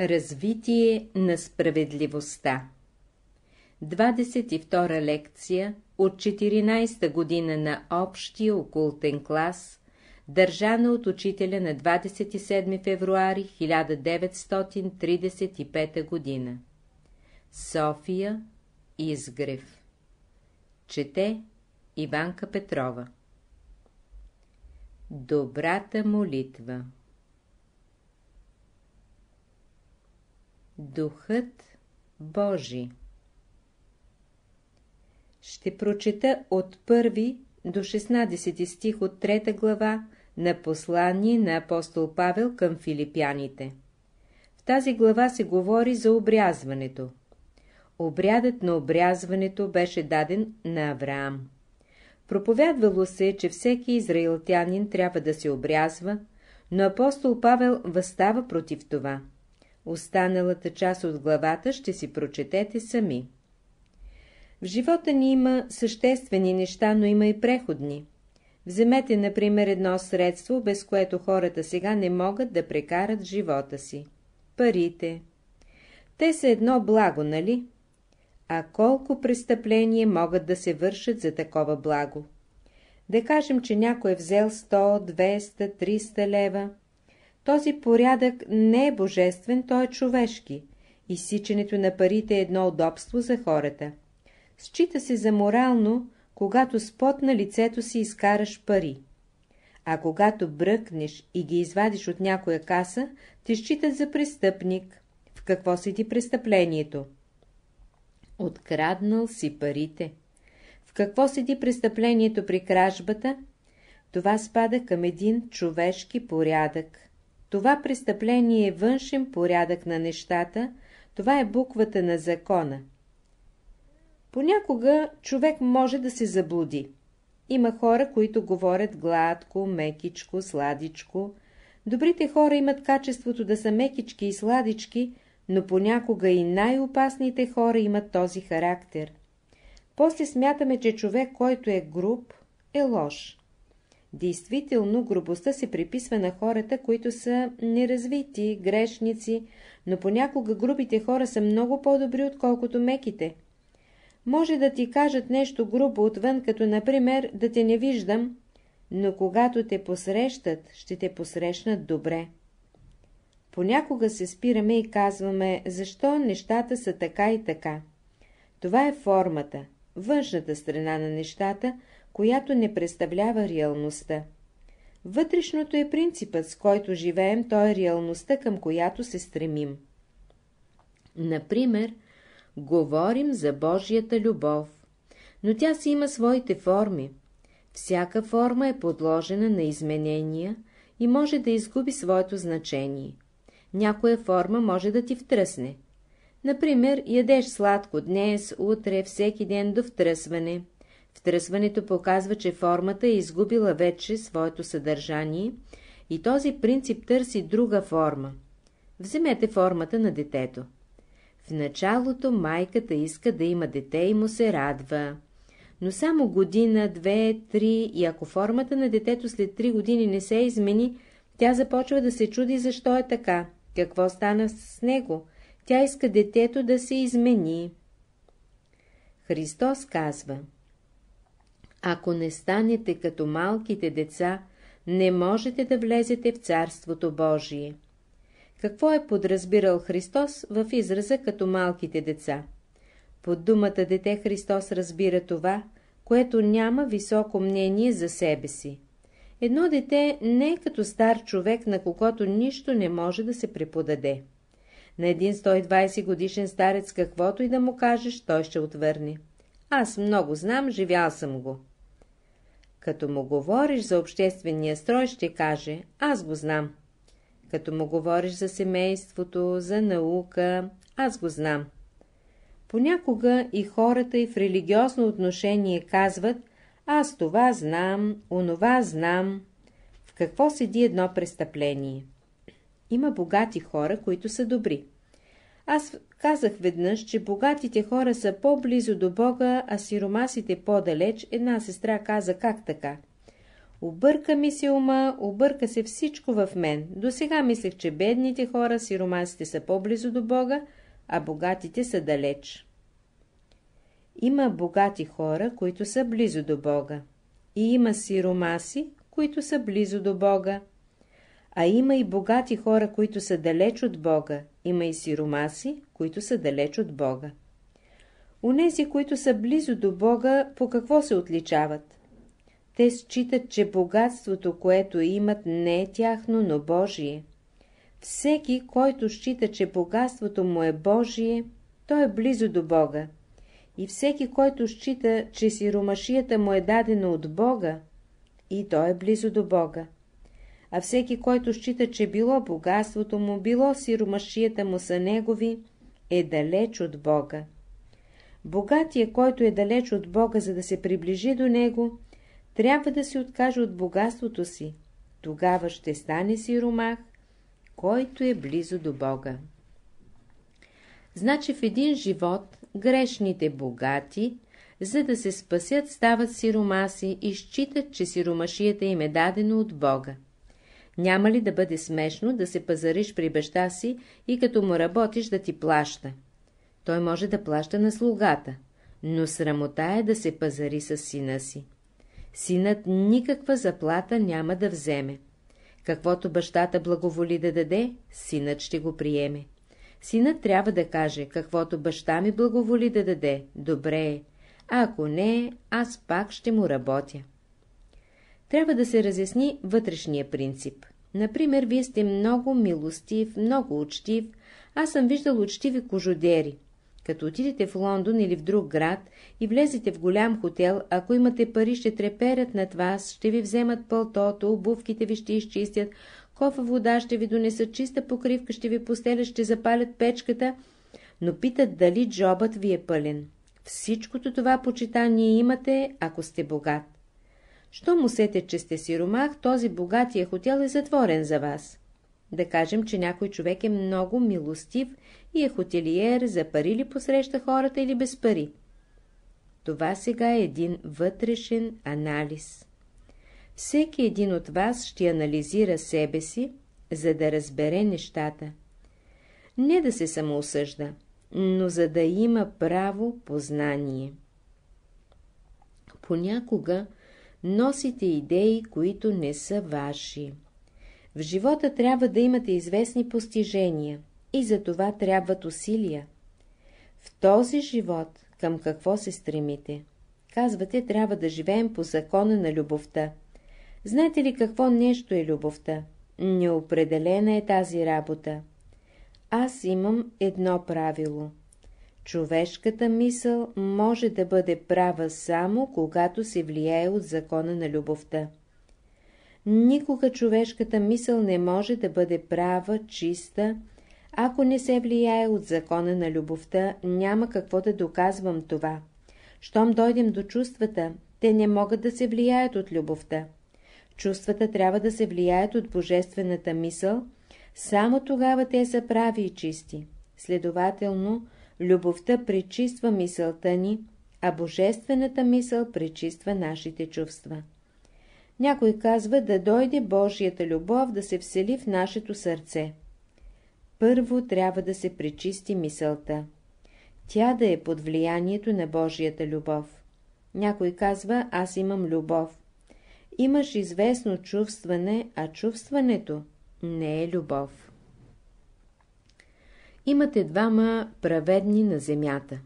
Развитие на справедливостта 22 лекция от 14-та година на общия окултен клас, държана от учителя на 27 февруари 1935 година. София Изгрев Чете Иванка Петрова Добрата молитва Духът Божи Ще прочета от първи до 16 стих от трета глава на послание на апостол Павел към филипяните. В тази глава се говори за обрязването. Обрядът на обрязването беше даден на Авраам. Проповядвало се, че всеки израилтянин трябва да се обрязва, но апостол Павел възстава против това. Останалата част от главата ще си прочетете сами. В живота ни има съществени неща, но има и преходни. Вземете, например, едно средство, без което хората сега не могат да прекарат живота си. Парите. Те са едно благо, нали? А колко престъпления могат да се вършат за такова благо? Да кажем, че някой е взел 100, 200, 300 лева този порядък не е божествен, той е човешки. Изсичането на парите е едно удобство за хората. Счита се за морално, когато с пот на лицето си изкараш пари. А когато бръкнеш и ги извадиш от някоя каса, те считат за престъпник. В какво си ти престъплението? Откраднал си парите. В какво ти престъплението при кражбата? Това спада към един човешки порядък. Това престъпление е външен порядък на нещата, това е буквата на закона. Понякога човек може да се заблуди. Има хора, които говорят гладко, мекичко, сладичко. Добрите хора имат качеството да са мекички и сладички, но понякога и най-опасните хора имат този характер. После смятаме, че човек, който е груб, е лош. Действително, грубостта се приписва на хората, които са неразвити, грешници, но понякога грубите хора са много по-добри, отколкото меките. Може да ти кажат нещо грубо отвън, като например да те не виждам, но когато те посрещат, ще те посрещнат добре. Понякога се спираме и казваме, защо нещата са така и така. Това е формата, външната страна на нещата – която не представлява реалността. Вътрешното е принципът, с който живеем, то е реалността, към която се стремим. Например, говорим за Божията любов, но тя си има своите форми. Всяка форма е подложена на изменения и може да изгуби своето значение. Някоя форма може да ти втръсне. Например, ядеш сладко днес, утре, всеки ден до втръсване – Втръсването показва, че формата е изгубила вече своето съдържание и този принцип търси друга форма. Вземете формата на детето. В началото майката иска да има дете и му се радва. Но само година, две, три и ако формата на детето след три години не се измени, тя започва да се чуди защо е така, какво стана с него. Тя иска детето да се измени. Христос казва – ако не станете като малките деца, не можете да влезете в Царството Божие. Какво е подразбирал Христос в израза като малките деца? Под думата дете Христос разбира това, което няма високо мнение за себе си. Едно дете не е като стар човек, на когото нищо не може да се преподаде. На един 120 годишен старец каквото и да му кажеш, той ще отвърне. Аз много знам, живял съм го. Като му говориш за обществения строй, ще каже «Аз го знам». Като му говориш за семейството, за наука, аз го знам. Понякога и хората и в религиозно отношение казват «Аз това знам, онова знам». В какво седи едно престъпление? Има богати хора, които са добри. Аз Казах веднъж, че богатите хора са по-близо до Бога, а сиромасите по-далеч, една сестра каза как така. Обърка ми се ума, обърка се всичко в мен. До сега мислех, че бедните хора, сиромасите са по-близо до Бога, а богатите са далеч. Има богати хора, които са близо до Бога. И има сиромаси, които са близо до Бога. А има и богати хора, които са далеч от Бога, има и сиромаси, които са далеч от Бога. Унези, които са близо до Бога, по какво се отличават? Те считат, че богатството, което имат, не е тяхно, но Божие. Всеки, който счита, че богатството му е Божие, той е близо до Бога. И всеки, който счита, че сиромашията му е дадена от Бога, и той е близо до Бога а всеки, който счита, че било богатството му, било сиромашията му са негови, е далеч от Бога. Богатия, който е далеч от Бога, за да се приближи до Него, трябва да се откаже от богатството си. Тогава ще стане сиромах, който е близо до Бога. Значи в един живот грешните богати, за да се спасят, стават сиромаси и считат, че сиромашията им е дадено от Бога. Няма ли да бъде смешно да се пазариш при баща си и като му работиш да ти плаща? Той може да плаща на слугата, но срамота е да се пазари с сина си. Синът никаква заплата няма да вземе. Каквото бащата благоволи да даде, синът ще го приеме. Синът трябва да каже, каквото баща ми благоволи да даде, добре е, а ако не, аз пак ще му работя трябва да се разясни вътрешния принцип. Например, вие сте много милостив, много учтив. Аз съм виждал учтиви кожодери. Като отидете в Лондон или в друг град и влезете в голям хотел, ако имате пари, ще треперят над вас, ще ви вземат пълтото, обувките ви ще изчистят, кофа вода ще ви донесат, чиста покривка ще ви постелят, ще запалят печката, но питат дали джобът ви е пълен. Всичкото това почитание имате, ако сте богат. Щом усете, че сте сиромах, този богатия хотел е затворен за вас. Да кажем, че някой човек е много милостив и е хотелиер, за пари ли посреща хората или без пари. Това сега е един вътрешен анализ. Всеки един от вас ще анализира себе си, за да разбере нещата. Не да се самоосъжда, но за да има право познание. Понякога носите идеи, които не са ваши. В живота трябва да имате известни постижения и за това трябват усилия. В този живот към какво се стремите? Казвате, трябва да живеем по закона на любовта. Знаете ли какво нещо е любовта? Неопределена е тази работа. Аз имам едно правило – човешката мисъл може да бъде права само, когато се влияе от закона на любовта. Никога човешката мисъл не може да бъде права, чиста, ако не се влияе от закона на любовта, няма какво да доказвам това. Щом дойдем до чувствата, те не могат да се влияят от любовта. Чувствата трябва да се влияят от божествената мисъл, само тогава те са прави и чисти. Следователно, Любовта пречиства мисълта ни, а божествената мисъл пречиства нашите чувства. Някой казва да дойде Божията любов да се всели в нашето сърце. Първо трябва да се пречисти мисълта. Тя да е под влиянието на Божията любов. Някой казва, аз имам любов. Имаш известно чувстване, а чувстването не е любов имате двама праведни на земята.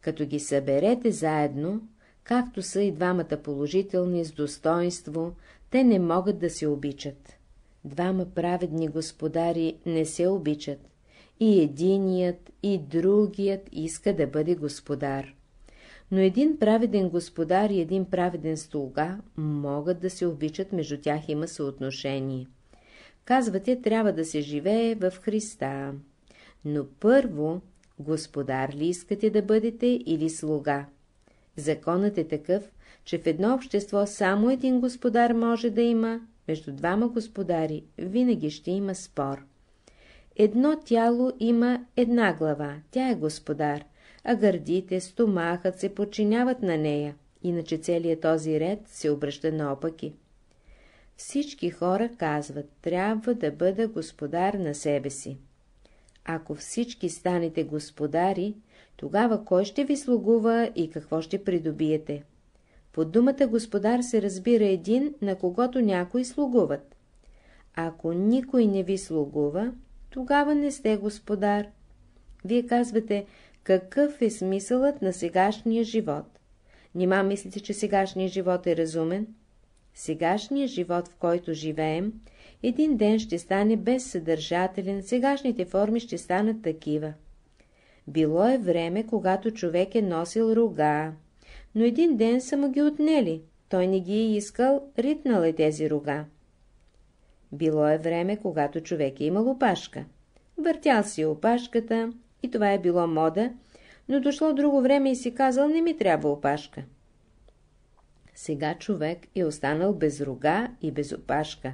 Като ги съберете заедно, както са и двамата положителни с достоинство, те не могат да се обичат. Двама праведни господари не се обичат. И единият, и другият иска да бъде господар. Но един праведен господар и един праведен слуга могат да се обичат, между тях има съотношение. Казвате, трябва да се живее в Христа но първо господар ли искате да бъдете или слуга? Законът е такъв, че в едно общество само един господар може да има, между двама господари винаги ще има спор. Едно тяло има една глава, тя е господар, а гърдите, стомахът се подчиняват на нея, иначе целият този ред се обръща наопаки. Всички хора казват, трябва да бъда господар на себе си. Ако всички станете господари, тогава кой ще ви слугува и какво ще придобиете? Под думата господар се разбира един, на когото някои слугуват. Ако никой не ви слугува, тогава не сте господар. Вие казвате, какъв е смисълът на сегашния живот? Нима мислите, че сегашният живот е разумен? Сегашният живот, в който живеем, един ден ще стане безсъдържателен, сегашните форми ще станат такива. Било е време, когато човек е носил рога, но един ден са му ги отнели, той не ги е искал, ритнал е тези рога. Било е време, когато човек е имал опашка. Въртял си е опашката и това е било мода, но дошло друго време и си казал, не ми трябва опашка. Сега човек е останал без рога и без опашка.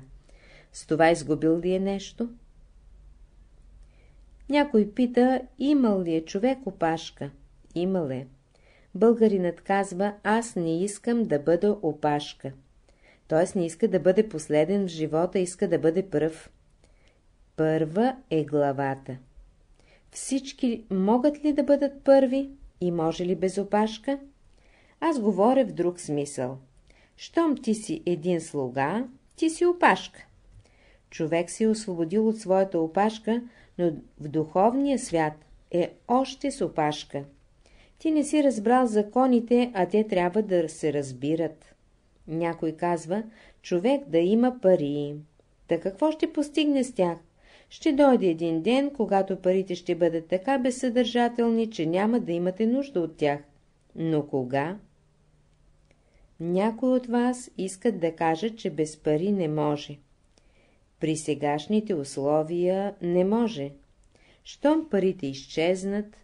С това изгубил ли е нещо? Някой пита, имал ли е човек опашка? Имал е. Българинът казва, аз не искам да бъда опашка. Т.е. не иска да бъде последен в живота, иска да бъде пръв. Първа е главата. Всички могат ли да бъдат първи и може ли без опашка? Аз говоря в друг смисъл. Щом ти си един слуга, ти си опашка. Човек се е освободил от своята опашка, но в духовния свят е още с опашка. Ти не си разбрал законите, а те трябва да се разбират. Някой казва, човек да има пари. Та какво ще постигне с тях? Ще дойде един ден, когато парите ще бъдат така безсъдържателни, че няма да имате нужда от тях. Но кога? Някой от вас искат да кажат, че без пари не може. При сегашните условия не може. Щом парите изчезнат,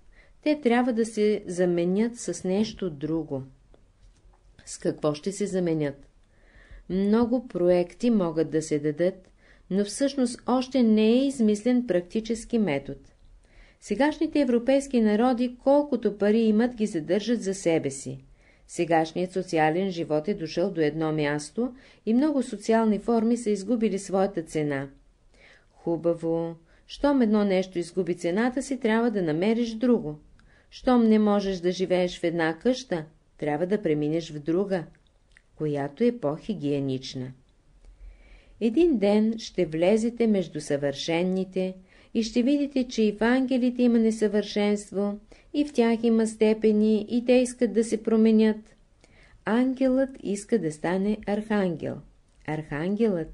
те трябва да се заменят с нещо друго. С какво ще се заменят? Много проекти могат да се дадат, но всъщност още не е измислен практически метод. Сегашните европейски народи, колкото пари имат, ги задържат за себе си. Сегашният социален живот е дошъл до едно място и много социални форми са изгубили своята цена. Хубаво, щом едно нещо изгуби цената си, трябва да намериш друго. Щом не можеш да живееш в една къща, трябва да преминеш в друга, която е по-хигиенична. Един ден ще влезете между съвършенните, и ще видите, че и в ангелите има несъвършенство, и в тях има степени, и те искат да се променят. Ангелът иска да стане архангел. Архангелът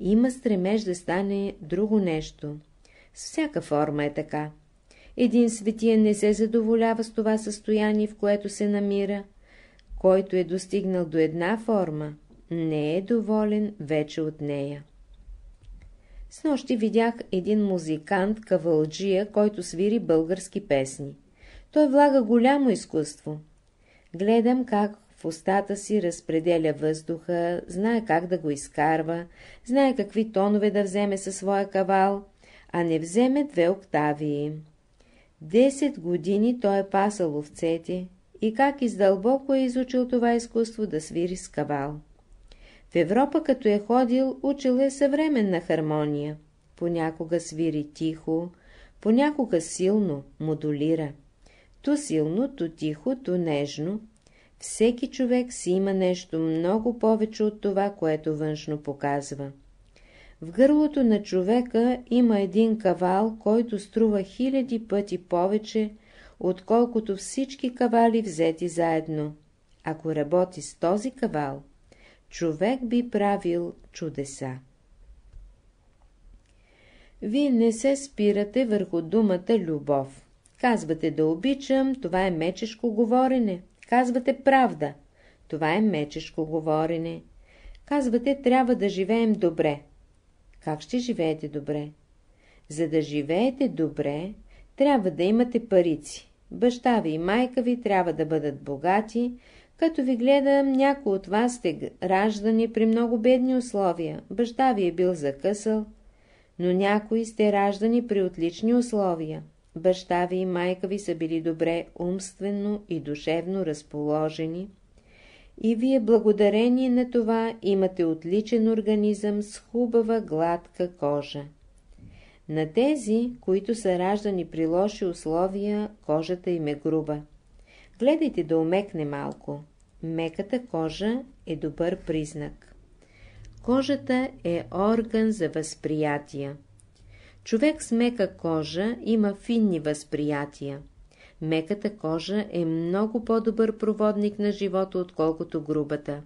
има стремеж да стане друго нещо. С всяка форма е така. Един светия не се задоволява с това състояние, в което се намира. Който е достигнал до една форма, не е доволен вече от нея. С нощи видях един музикант, кавалджия, който свири български песни. Той влага голямо изкуство. Гледам как в устата си разпределя въздуха, знае как да го изкарва, знае какви тонове да вземе със своя кавал, а не вземе две октавии. Десет години той е пасал овцете и как издълбоко е изучил това изкуство да свири с кавал. В Европа, като е ходил, учил е съвременна хармония. Понякога свири тихо, понякога силно, модулира. То силно, то тихо, то нежно. Всеки човек си има нещо много повече от това, което външно показва. В гърлото на човека има един кавал, който струва хиляди пъти повече, отколкото всички кавали взети заедно. Ако работи с този кавал, човек би правил чудеса. Вие не се спирате върху думата любов. Казвате да обичам, това е мечешко говорене. Казвате правда, това е мечешко говорене. Казвате трябва да живеем добре. Как ще живеете добре? За да живеете добре, трябва да имате парици. Баща ви и майка ви трябва да бъдат богати, като ви гледам, някои от вас сте раждани при много бедни условия. Баща ви е бил закъсал, но някои сте раждани при отлични условия. Баща ви и майка ви са били добре умствено и душевно разположени. И вие благодарение на това имате отличен организъм с хубава гладка кожа. На тези, които са раждани при лоши условия, кожата им е груба. Гледайте да умекне малко. Меката кожа е добър признак. Кожата е орган за възприятия. Човек с мека кожа има финни възприятия. Меката кожа е много по-добър проводник на живота, отколкото грубата.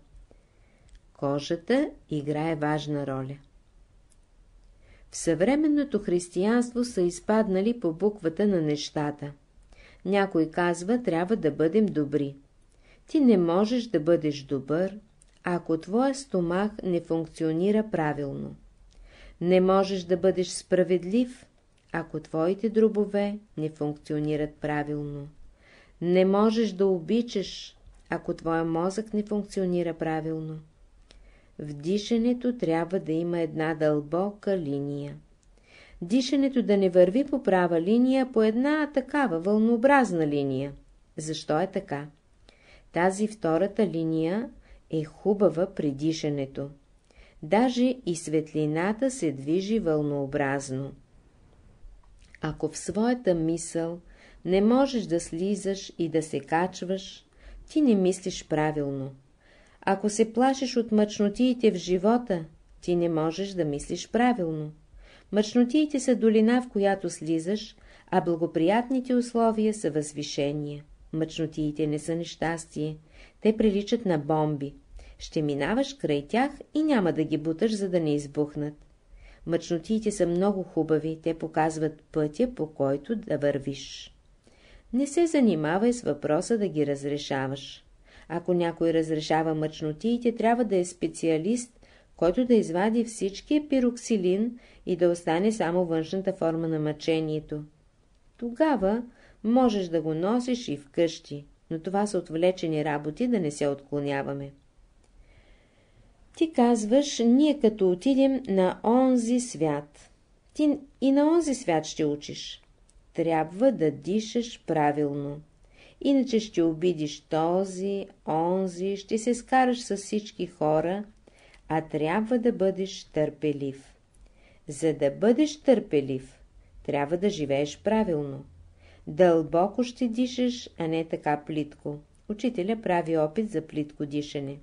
Кожата играе важна роля. В съвременното християнство са изпаднали по буквата на нещата. Някой казва, трябва да бъдем добри. Ти не можеш да бъдеш добър, ако твоя стомах не функционира правилно. Не можеш да бъдеш справедлив, ако твоите дробове не функционират правилно. Не можеш да обичаш, ако твоя мозък не функционира правилно. В дишането трябва да има една дълбока линия. Дишането да не върви по права линия, по една такава вълнообразна линия. Защо е така? Тази втората линия е хубава при дишането. Даже и светлината се движи вълнообразно. Ако в своята мисъл не можеш да слизаш и да се качваш, ти не мислиш правилно. Ако се плашиш от мъчнотиите в живота, ти не можеш да мислиш правилно. Мъчнотиите са долина, в която слизаш, а благоприятните условия са възвишения. Мъчнотиите не са нещастие. Те приличат на бомби. Ще минаваш край тях и няма да ги буташ, за да не избухнат. Мъчнотиите са много хубави, те показват пътя, по който да вървиш. Не се занимавай с въпроса да ги разрешаваш. Ако някой разрешава мъчнотиите, трябва да е специалист, който да извади всичкия пироксилин и да остане само външната форма на мъчението. Тогава можеш да го носиш и вкъщи, но това са отвлечени работи, да не се отклоняваме. Ти казваш, ние като отидем на онзи свят. Ти и на онзи свят ще учиш. Трябва да дишаш правилно. Иначе ще обидиш този, онзи, ще се скараш с всички хора, а трябва да бъдеш търпелив. За да бъдеш търпелив, трябва да живееш правилно. Дълбоко ще дишаш, а не така плитко. Учителя прави опит за плитко дишане.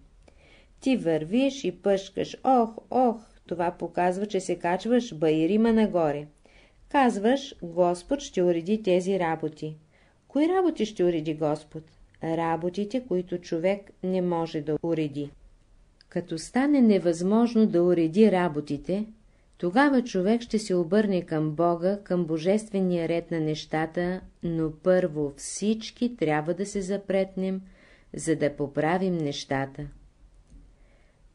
Ти вървиш и пъшкаш. Ох, ох, това показва, че се качваш баирима нагоре. Казваш, Господ ще уреди тези работи. Кои работи ще уреди Господ? Работите, които човек не може да уреди. Като стане невъзможно да уреди работите, тогава човек ще се обърне към Бога, към божествения ред на нещата, но първо всички трябва да се запретнем, за да поправим нещата.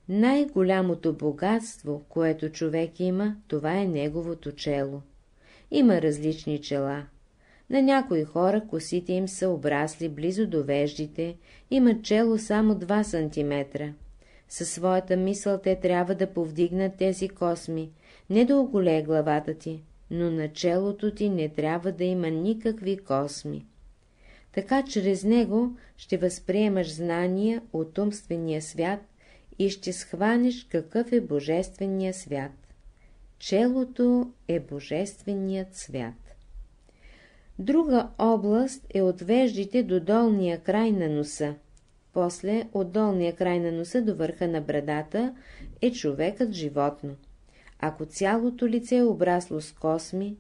Най-голямото богатство, което човек има, това е неговото чело. Има различни чела. На някои хора косите им са обрасли близо до веждите, имат чело само 2 см. Със своята мисъл те трябва да повдигнат тези косми, не да оголее главата ти, но на челото ти не трябва да има никакви косми. Така чрез него ще възприемаш знания от умствения свят и ще схванеш какъв е божествения свят. Челото е божественият свят. Друга област е от веждите до долния край на носа. После от долния край на носа до върха на брадата е човекът животно. Ако цялото лице е обрасло с косми,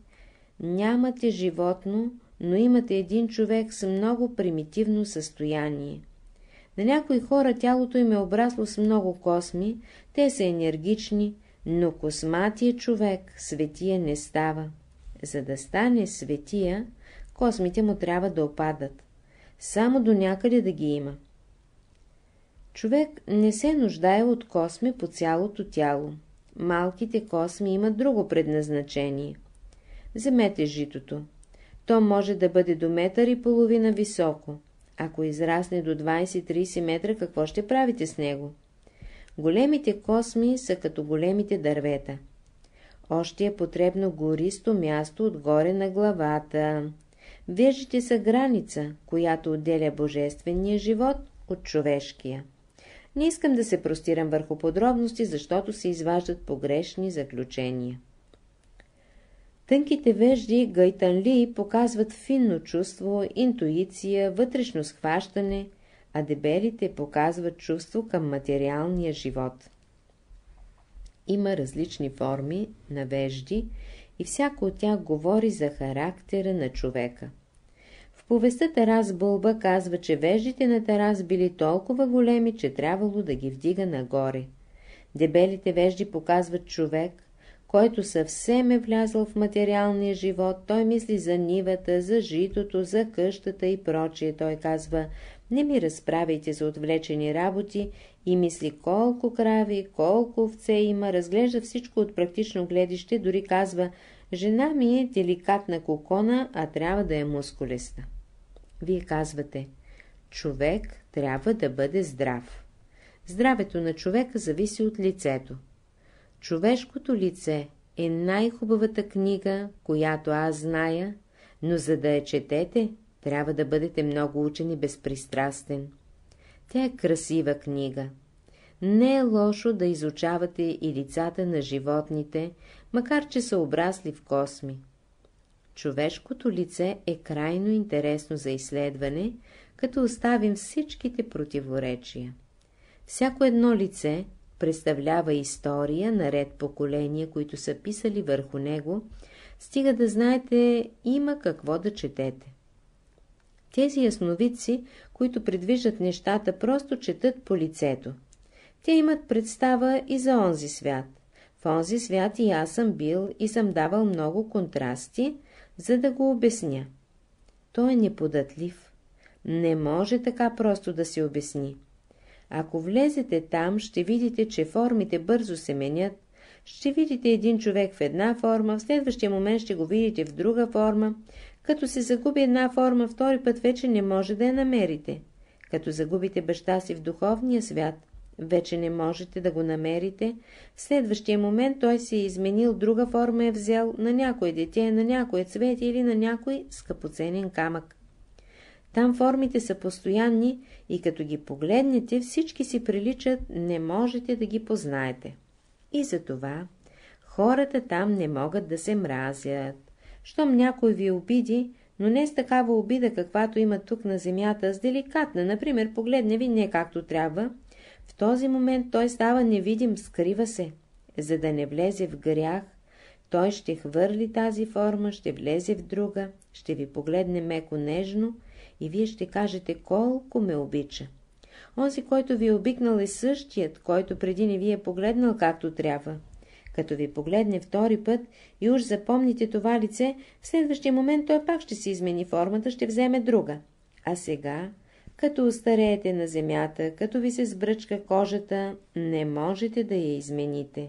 нямате животно, но имате един човек с много примитивно състояние. На някои хора тялото им е обрасло с много косми, те са енергични, но косматия човек светия не става. За да стане светия, космите му трябва да опадат. Само до някъде да ги има. Човек не се нуждае от косми по цялото тяло малките косми имат друго предназначение. Вземете житото. То може да бъде до метър и половина високо. Ако израсне до 20-30 метра, какво ще правите с него? Големите косми са като големите дървета. Още е потребно гористо място отгоре на главата. Вежите са граница, която отделя божествения живот от човешкия. Не искам да се простирам върху подробности, защото се изваждат погрешни заключения. Тънките вежди Гайтанли показват финно чувство, интуиция, вътрешно схващане, а дебелите показват чувство към материалния живот. Има различни форми на вежди и всяко от тях говори за характера на човека повестта Тарас Бълба казва, че веждите на Тарас били толкова големи, че трябвало да ги вдига нагоре. Дебелите вежди показват човек, който съвсем е влязъл в материалния живот, той мисли за нивата, за житото, за къщата и прочие. Той казва, не ми разправяйте за отвлечени работи и мисли колко крави, колко овце има, разглежда всичко от практично гледище, дори казва, жена ми е деликатна кокона, а трябва да е мускулеста. Вие казвате, човек трябва да бъде здрав. Здравето на човека зависи от лицето. Човешкото лице е най-хубавата книга, която аз зная, но за да я четете, трябва да бъдете много учени и безпристрастен. Тя е красива книга. Не е лошо да изучавате и лицата на животните, макар че са обрасли в косми човешкото лице е крайно интересно за изследване, като оставим всичките противоречия. Всяко едно лице представлява история на ред поколения, които са писали върху него, стига да знаете има какво да четете. Тези ясновици, които предвиждат нещата, просто четат по лицето. Те имат представа и за онзи свят. В онзи свят и аз съм бил и съм давал много контрасти, за да го обясня. Той е неподатлив. Не може така просто да се обясни. Ако влезете там, ще видите, че формите бързо се менят. Ще видите един човек в една форма, в следващия момент ще го видите в друга форма. Като се загуби една форма, втори път вече не може да я намерите. Като загубите баща си в духовния свят, вече не можете да го намерите, в следващия момент той си е изменил друга форма е взел на някое дете, на някое цвете или на някой скъпоценен камък. Там формите са постоянни и като ги погледнете, всички си приличат, не можете да ги познаете. И затова хората там не могат да се мразят. Щом някой ви обиди, но не с такава обида, каквато има тук на земята, с деликатна, например, погледне ви не както трябва, в този момент той става невидим, скрива се. За да не влезе в грях, той ще хвърли тази форма, ще влезе в друга, ще ви погледне меко нежно и вие ще кажете колко ме обича. Онзи, който ви е обикнал е същият, който преди не ви е погледнал както трябва. Като ви погледне втори път и уж запомните това лице, в следващия момент той пак ще си измени формата, ще вземе друга. А сега като остареете на земята, като ви се сбръчка кожата, не можете да я измените.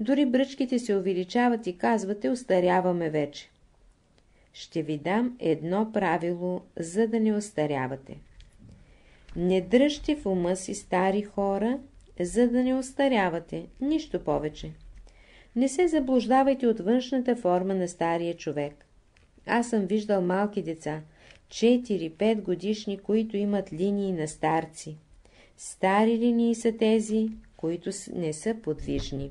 Дори бръчките се увеличават и казвате, остаряваме вече. Ще ви дам едно правило, за да не остарявате. Не дръжте в ума си стари хора, за да не остарявате, нищо повече. Не се заблуждавайте от външната форма на стария човек. Аз съм виждал малки деца – 4-5 годишни, които имат линии на старци. Стари линии са тези, които не са подвижни.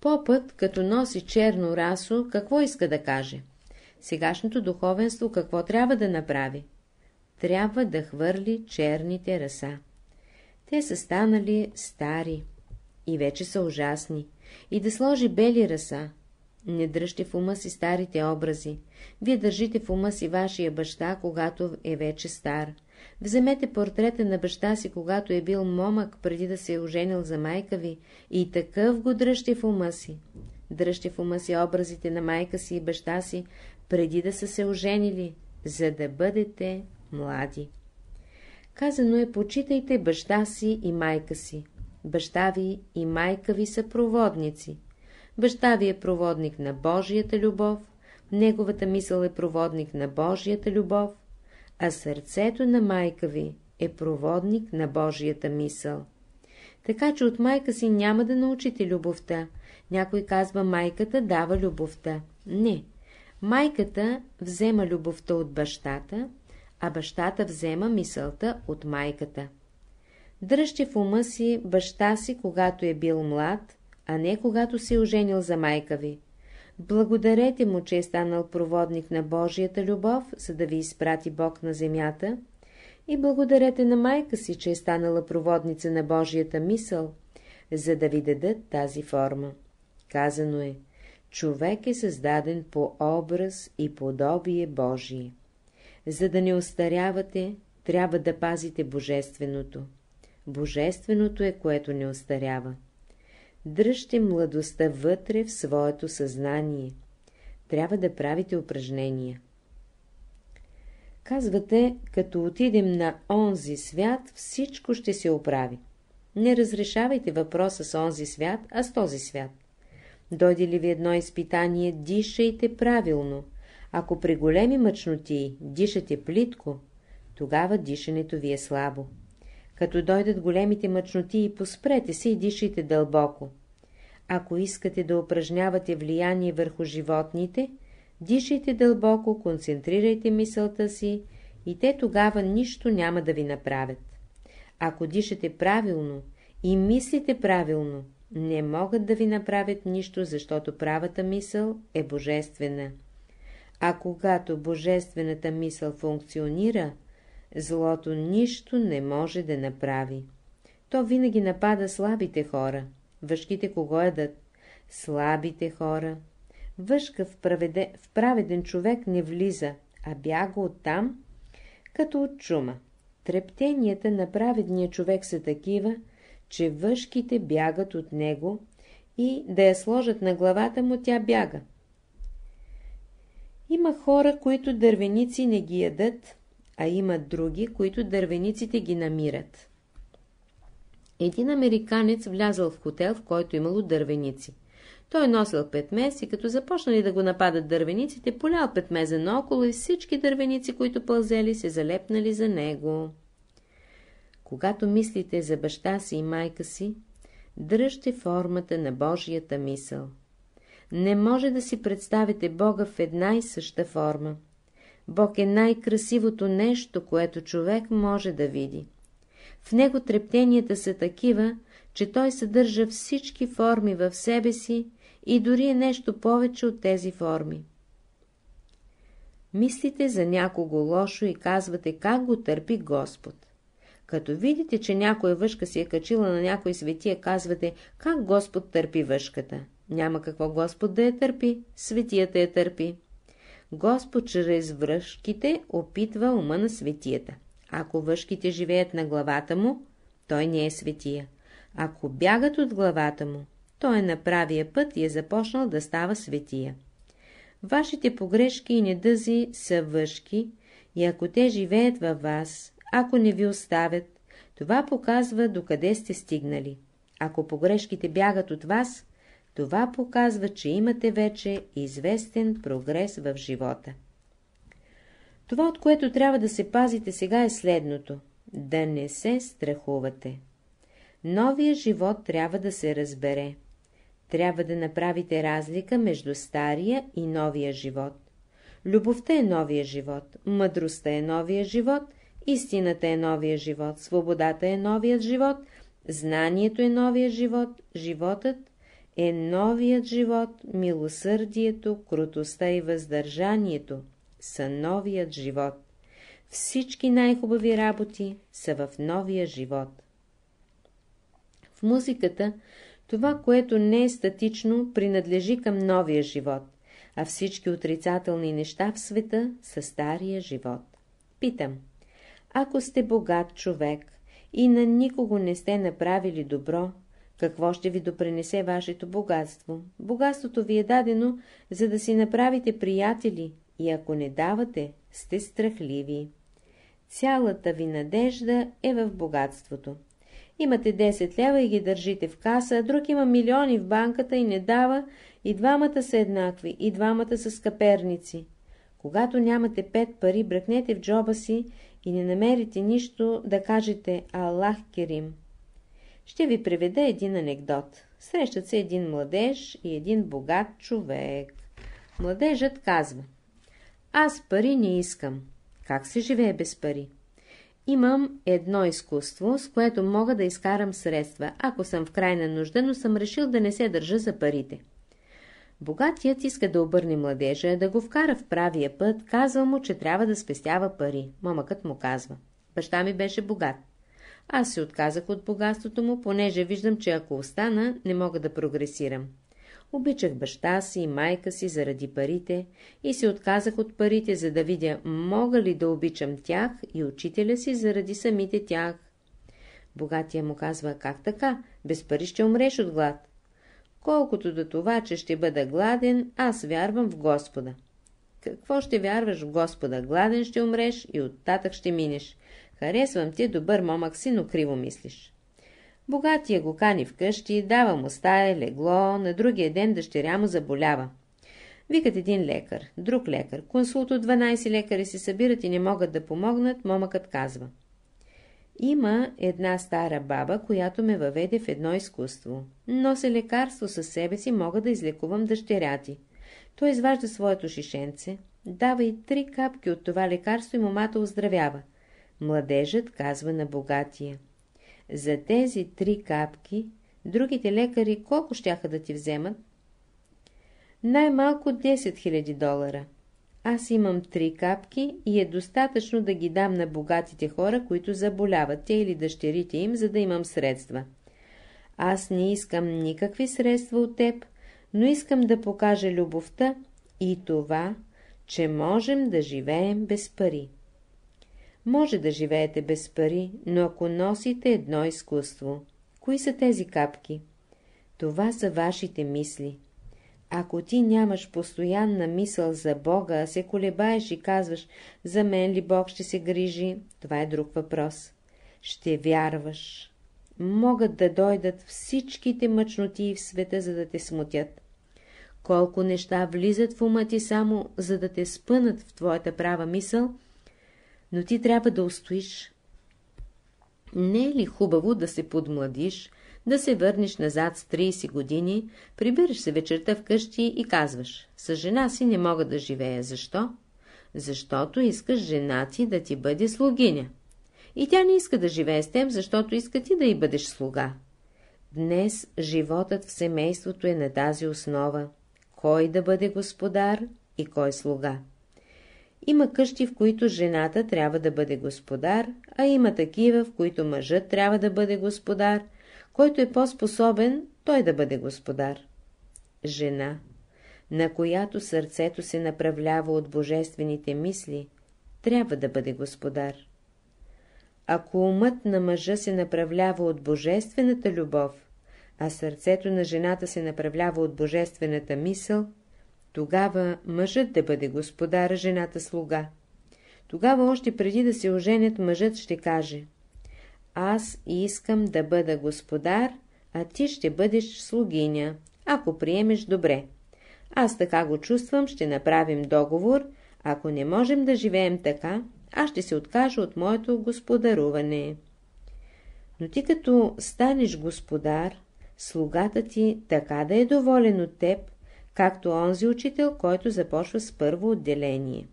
Попът, като носи черно расо, какво иска да каже? Сегашното духовенство какво трябва да направи? Трябва да хвърли черните раса. Те са станали стари и вече са ужасни, и да сложи бели раса, не дръжте в ума си старите образи. Вие държите в ума си вашия баща, когато е вече стар. Вземете портрета на баща си, когато е бил момък, преди да се е оженил за майка ви, и такъв го дръжте в ума си. Дръжте в ума си образите на майка си и баща си, преди да са се оженили, за да бъдете млади. Казано е, почитайте баща си и майка си. Баща ви и майка ви са проводници. Баща ви е проводник на Божията любов, неговата мисъл е проводник на Божията любов, а сърцето на майка ви е проводник на Божията мисъл. Така че от майка си няма да научите любовта. Някой казва, майката дава любовта. Не. Майката взема любовта от бащата, а бащата взема мисълта от майката. Дръжте в ума си баща си, когато е бил млад, а не когато се е оженил за майка ви. Благодарете му, че е станал проводник на Божията любов, за да ви изпрати Бог на земята, и благодарете на майка си, че е станала проводница на Божията мисъл, за да ви дадат тази форма. Казано е, човек е създаден по образ и подобие Божие. За да не остарявате, трябва да пазите Божественото. Божественото е, което не остарява. Дръжте младостта вътре в своето съзнание. Трябва да правите упражнения. Казвате, като отидем на онзи свят, всичко ще се оправи. Не разрешавайте въпроса с онзи свят, а с този свят. Дойде ли ви едно изпитание, дишайте правилно. Ако при големи мъчноти дишате плитко, тогава дишането ви е слабо. Като дойдат големите мъчноти, поспрете се и дишайте дълбоко. Ако искате да упражнявате влияние върху животните, дишайте дълбоко, концентрирайте мисълта си и те тогава нищо няма да ви направят. Ако дишате правилно и мислите правилно, не могат да ви направят нищо, защото правата мисъл е божествена. А когато божествената мисъл функционира, злото нищо не може да направи. То винаги напада слабите хора. Въшките кого едат? Слабите хора. Въшка в, праведен, в праведен човек не влиза, а бяга оттам, като от чума. Трептенията на праведния човек са такива, че въшките бягат от него и да я сложат на главата му, тя бяга. Има хора, които дървеници не ги ядат, а има други, които дървениците ги намират. Един американец влязъл в хотел, в който имало дървеници. Той носил петмес и като започнали да го нападат дървениците, полял петмеза наоколо и всички дървеници, които пълзели, се залепнали за него. Когато мислите за баща си и майка си, дръжте формата на Божията мисъл. Не може да си представите Бога в една и съща форма. Бог е най-красивото нещо, което човек може да види. В него трептенията са такива, че той съдържа всички форми в себе си и дори е нещо повече от тези форми. Мислите за някого лошо и казвате как го търпи Господ. Като видите, че някоя въшка си е качила на някой светия, казвате как Господ търпи въшката. Няма какво Господ да я търпи, светията я търпи. Господ чрез връшките опитва ума на светията. Ако въшките живеят на главата му, той не е светия. Ако бягат от главата му, той е на правия път и е започнал да става светия. Вашите погрешки и недъзи са въшки, и ако те живеят във вас, ако не ви оставят, това показва докъде сте стигнали. Ако погрешките бягат от вас, това показва, че имате вече известен прогрес в живота. Това, от което трябва да се пазите сега е следното – да не се страхувате. Новия живот трябва да се разбере. Трябва да направите разлика между стария и новия живот. Любовта е новия живот, мъдростта е новия живот, истината е новия живот, свободата е новият живот, знанието е новия живот, животът е новият живот, милосърдието, крутостта и въздържанието са новият живот. Всички най-хубави работи са в новия живот. В музиката това, което не е статично, принадлежи към новия живот, а всички отрицателни неща в света са стария живот. Питам, ако сте богат човек и на никого не сте направили добро, какво ще ви допренесе вашето богатство? Богатството ви е дадено, за да си направите приятели и ако не давате, сте страхливи. Цялата ви надежда е в богатството. Имате 10 лева и ги държите в каса, а друг има милиони в банката и не дава, и двамата са еднакви, и двамата са скъперници. Когато нямате пет пари, бръкнете в джоба си и не намерите нищо да кажете Аллах Керим. Ще ви преведа един анекдот. Срещат се един младеж и един богат човек. Младежът казва Аз пари не искам. Как се живее без пари? Имам едно изкуство, с което мога да изкарам средства, ако съм в крайна нужда, но съм решил да не се държа за парите. Богатият иска да обърне младежа, да го вкара в правия път, казва му, че трябва да спестява пари. Момъкът му казва. Баща ми беше богат. Аз се отказах от богатството му, понеже виждам, че ако остана, не мога да прогресирам. Обичах баща си и майка си заради парите и се отказах от парите, за да видя, мога ли да обичам тях и учителя си заради самите тях. Богатия му казва, как така, без пари ще умреш от глад. Колкото до това, че ще бъда гладен, аз вярвам в Господа. Какво ще вярваш в Господа? Гладен ще умреш и оттатък ще минеш. Харесвам ти, добър момък си, но криво мислиш. Богатия го кани вкъщи, дава му стая, легло, на другия ден дъщеря му заболява. Викат един лекар, друг лекар, консулт от 12 лекари се събират и не могат да помогнат, момъкът казва. Има една стара баба, която ме въведе в едно изкуство. Нося лекарство със себе си, мога да излекувам дъщеря ти. Той изважда своето шишенце, дава и три капки от това лекарство и момата оздравява младежът казва на богатия. За тези три капки другите лекари колко щяха да ти вземат? Най-малко 10 000 долара. Аз имам три капки и е достатъчно да ги дам на богатите хора, които заболяват те или дъщерите им, за да имам средства. Аз не искам никакви средства от теб, но искам да покажа любовта и това, че можем да живеем без пари. Може да живеете без пари, но ако носите едно изкуство, кои са тези капки? Това са вашите мисли. Ако ти нямаш постоянна мисъл за Бога, а се колебаеш и казваш, за мен ли Бог ще се грижи, това е друг въпрос. Ще вярваш. Могат да дойдат всичките мъчноти в света, за да те смутят. Колко неща влизат в ума ти само, за да те спънат в твоята права мисъл – но ти трябва да устоиш. Не е ли хубаво да се подмладиш, да се върнеш назад с 30 години, прибираш се вечерта вкъщи и казваш, с жена си не мога да живея. Защо? Защото искаш жена ти да ти бъде слугиня. И тя не иска да живее с теб, защото иска ти да й бъдеш слуга. Днес животът в семейството е на тази основа. Кой да бъде господар и кой слуга? Има къщи, в които жената трябва да бъде господар, а има такива, в които мъжът трябва да бъде господар, който е по-способен, той да бъде господар. Жена, на която сърцето се направлява от божествените мисли, трябва да бъде господар. Ако умът на мъжа се направлява от божествената любов, а сърцето на жената се направлява от божествената мисъл, тогава мъжът да бъде господар, жената слуга. Тогава още преди да се оженят, мъжът ще каже Аз искам да бъда господар, а ти ще бъдеш слугиня, ако приемеш добре. Аз така го чувствам, ще направим договор, ако не можем да живеем така, аз ще се откажа от моето господаруване. Но ти като станеш господар, слугата ти така да е доволен от теб, както онзи учител, който започва с първо отделение.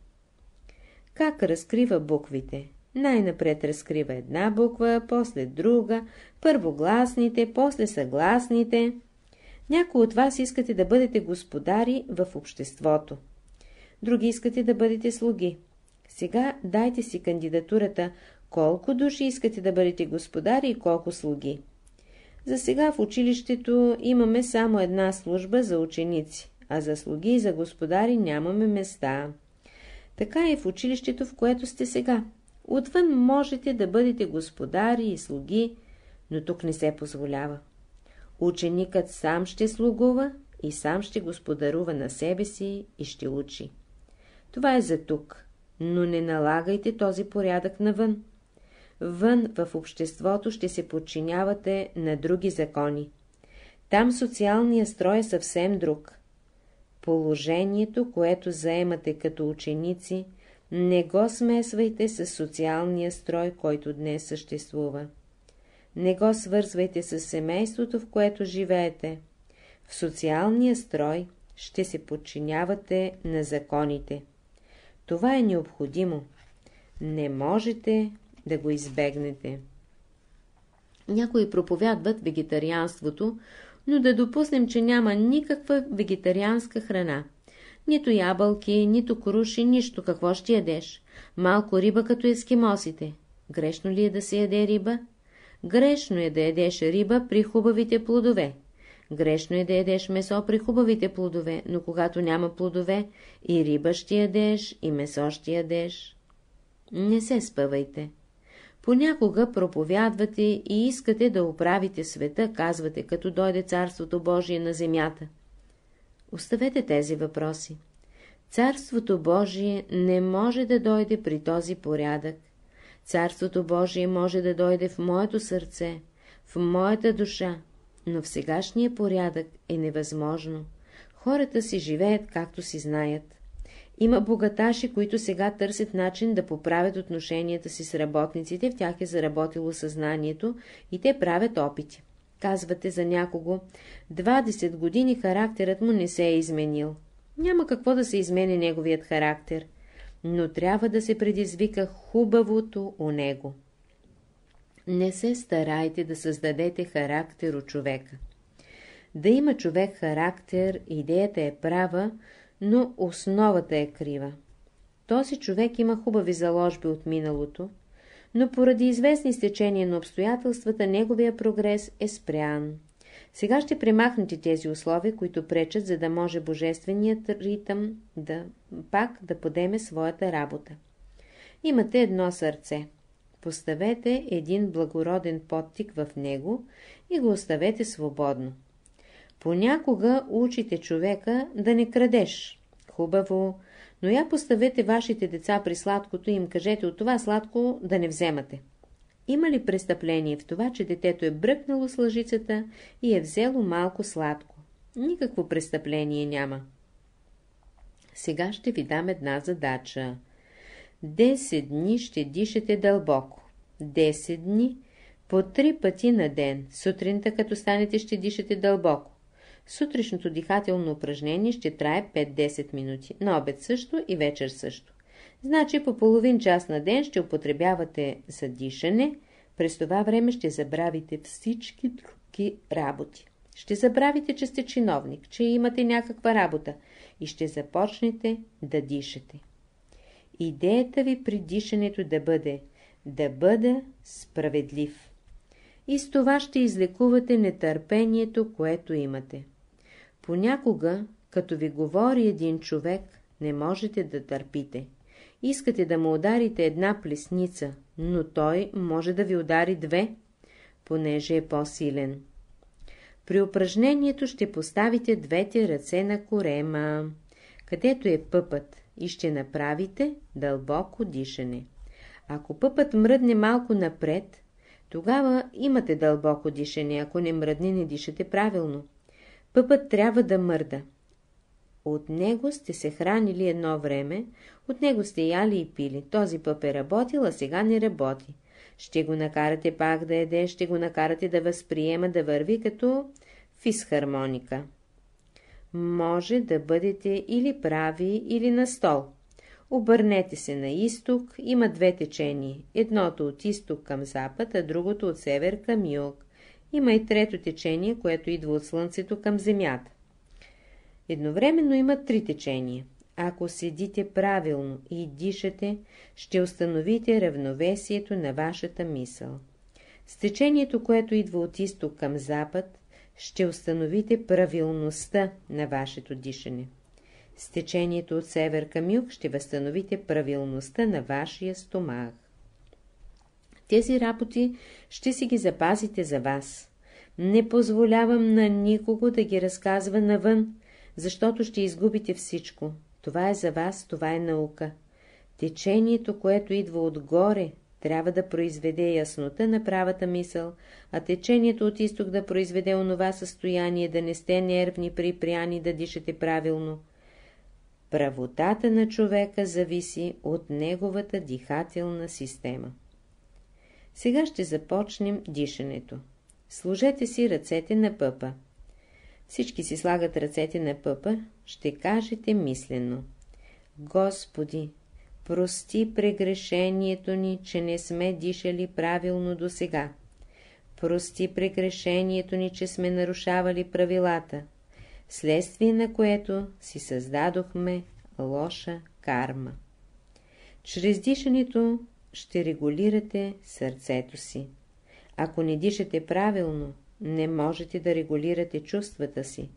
Как разкрива буквите? Най-напред разкрива една буква, после друга, първогласните, после съгласните. Някои от вас искате да бъдете господари в обществото. Други искате да бъдете слуги. Сега дайте си кандидатурата, колко души искате да бъдете господари и колко слуги. За сега в училището имаме само една служба за ученици а за слуги и за господари нямаме места. Така е в училището, в което сте сега. Отвън можете да бъдете господари и слуги, но тук не се позволява. Ученикът сам ще слугува и сам ще господарува на себе си и ще учи. Това е за тук, но не налагайте този порядък навън. Вън в обществото ще се подчинявате на други закони. Там социалният строй е съвсем друг. Положението, което заемате като ученици, не го смесвайте с социалния строй, който днес съществува. Не го свързвайте с семейството, в което живеете. В социалния строй ще се подчинявате на законите. Това е необходимо. Не можете да го избегнете. Някои проповядват вегетарианството, но да допуснем, че няма никаква вегетарианска храна. Нито ябълки, нито круши, нищо. Какво ще ядеш? Малко риба като ескимосите. Грешно ли е да се яде риба? Грешно е да ядеш риба при хубавите плодове. Грешно е да ядеш месо при хубавите плодове, но когато няма плодове, и риба ще ядеш, и месо ще ядеш. Не се спъвайте. Понякога проповядвате и искате да оправите света, казвате, като дойде Царството Божие на земята. Оставете тези въпроси. Царството Божие не може да дойде при този порядък. Царството Божие може да дойде в моето сърце, в моята душа, но в сегашния порядък е невъзможно. Хората си живеят както си знаят. Има богаташи, които сега търсят начин да поправят отношенията си с работниците, в тях е заработило съзнанието и те правят опити. Казвате за някого, 20 години характерът му не се е изменил. Няма какво да се измени неговият характер, но трябва да се предизвика хубавото у него. Не се старайте да създадете характер у човека. Да има човек характер, идеята е права, но основата е крива. Този човек има хубави заложби от миналото, но поради известни стечения на обстоятелствата неговия прогрес е спрян. Сега ще премахнете тези условия, които пречат, за да може божественият ритъм да пак да подеме своята работа. Имате едно сърце. Поставете един благороден подтик в него и го оставете свободно. Понякога учите човека да не крадеш. Хубаво, но я поставете вашите деца при сладкото и им кажете от това сладко да не вземате. Има ли престъпление в това, че детето е бръкнало с лъжицата и е взело малко сладко? Никакво престъпление няма. Сега ще ви дам една задача. Десет дни ще дишате дълбоко. Десет дни по три пъти на ден. Сутринта, като станете, ще дишате дълбоко. Сутрешното дихателно упражнение ще трае 5-10 минути, на обед също и вечер също. Значи по половин час на ден ще употребявате за дишане, през това време ще забравите всички други работи. Ще забравите, че сте чиновник, че имате някаква работа и ще започнете да дишате. Идеята ви при дишането да бъде да бъда справедлив. И с това ще излекувате нетърпението, което имате. Понякога, като ви говори един човек, не можете да търпите. Искате да му ударите една плесница, но той може да ви удари две, понеже е по-силен. При упражнението ще поставите двете ръце на корема, където е пъпът, и ще направите дълбоко дишане. Ако пъпът мръдне малко напред, тогава имате дълбоко дишане, ако не мръдне, не дишате правилно. Пъпът трябва да мърда. От него сте се хранили едно време, от него сте яли и пили. Този пъп е работил, а сега не работи. Ще го накарате пак да еде, ще го накарате да възприема, да върви като физхармоника. Може да бъдете или прави, или на стол. Обърнете се на изток, има две течения. Едното от изток към запад, а другото от север към юг. Има и трето течение, което идва от Слънцето към Земята. Едновременно има три течения. Ако седите правилно и дишате, ще установите равновесието на вашата мисъл. С течението, което идва от изток към запад, ще установите правилността на вашето дишане. С течението от север към юг ще възстановите правилността на вашия стомах. Тези работи ще си ги запазите за вас. Не позволявам на никого да ги разказва навън, защото ще изгубите всичко. Това е за вас, това е наука. Течението, което идва отгоре, трябва да произведе яснота на правата мисъл, а течението от изток да произведе онова състояние, да не сте нервни, припряни, да дишате правилно. Правотата на човека зависи от неговата дихателна система. Сега ще започнем дишането. Сложете си ръцете на пъпа. Всички си слагат ръцете на пъпа, ще кажете мислено. Господи, прости прегрешението ни, че не сме дишали правилно до сега. Прости прегрешението ни, че сме нарушавали правилата, следствие на което си създадохме лоша карма. Чрез дишането ще регулирате сърцето си. Ако не дишате правилно, не можете да регулирате чувствата си.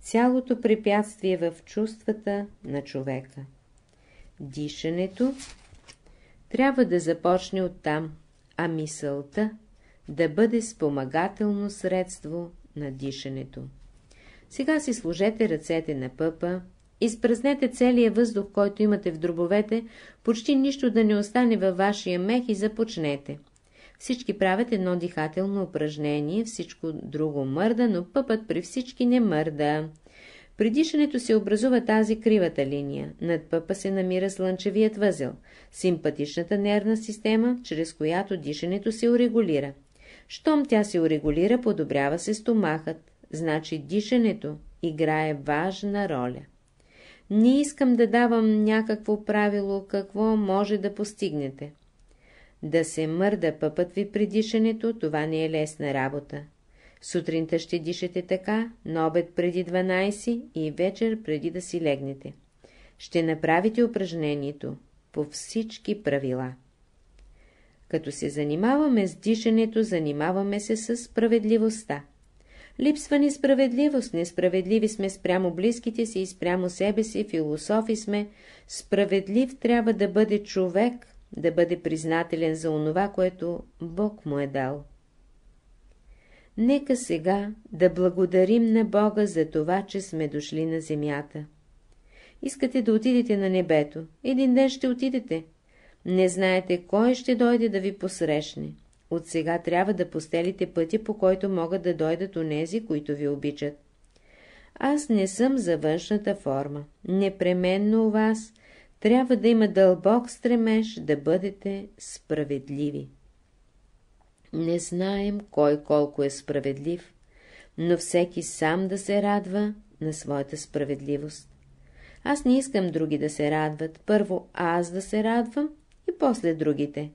Цялото препятствие в чувствата на човека. Дишането трябва да започне оттам, а мисълта да бъде спомагателно средство на дишането. Сега си сложете ръцете на пъпа, Изпразнете целия въздух, който имате в дробовете, почти нищо да не остане във вашия мех и започнете. Всички правят едно дихателно упражнение, всичко друго мърда, но пъпът при всички не мърда. При дишането се образува тази кривата линия. Над пъпа се намира слънчевият възел, симпатичната нервна система, чрез която дишането се урегулира. Щом тя се урегулира, подобрява се стомахът, значи дишането играе важна роля. Не искам да давам някакво правило, какво може да постигнете. Да се мърда пъпът ви при дишането, това не е лесна работа. Сутринта ще дишате така, на обед преди 12 и вечер преди да си легнете. Ще направите упражнението по всички правила. Като се занимаваме с дишането, занимаваме се с справедливостта. Липсва ни справедливост, несправедливи сме спрямо близките си и спрямо себе си, философи сме. Справедлив трябва да бъде човек, да бъде признателен за онова, което Бог му е дал. Нека сега да благодарим на Бога за това, че сме дошли на земята. Искате да отидете на небето. Един ден ще отидете. Не знаете кой ще дойде да ви посрещне. От сега трябва да постелите пъти, по който могат да дойдат онези, които ви обичат. Аз не съм за външната форма. Непременно у вас трябва да има дълбок стремеж да бъдете справедливи. Не знаем кой колко е справедлив, но всеки сам да се радва на своята справедливост. Аз не искам други да се радват, първо аз да се радвам и после другите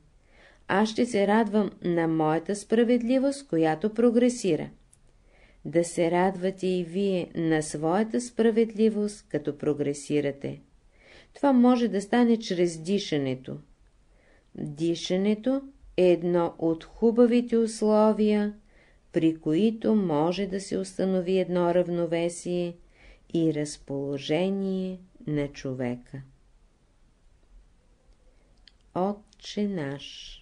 аз ще се радвам на моята справедливост, която прогресира. Да се радвате и вие на своята справедливост, като прогресирате. Това може да стане чрез дишането. Дишането е едно от хубавите условия, при които може да се установи едно равновесие и разположение на човека. Отче наш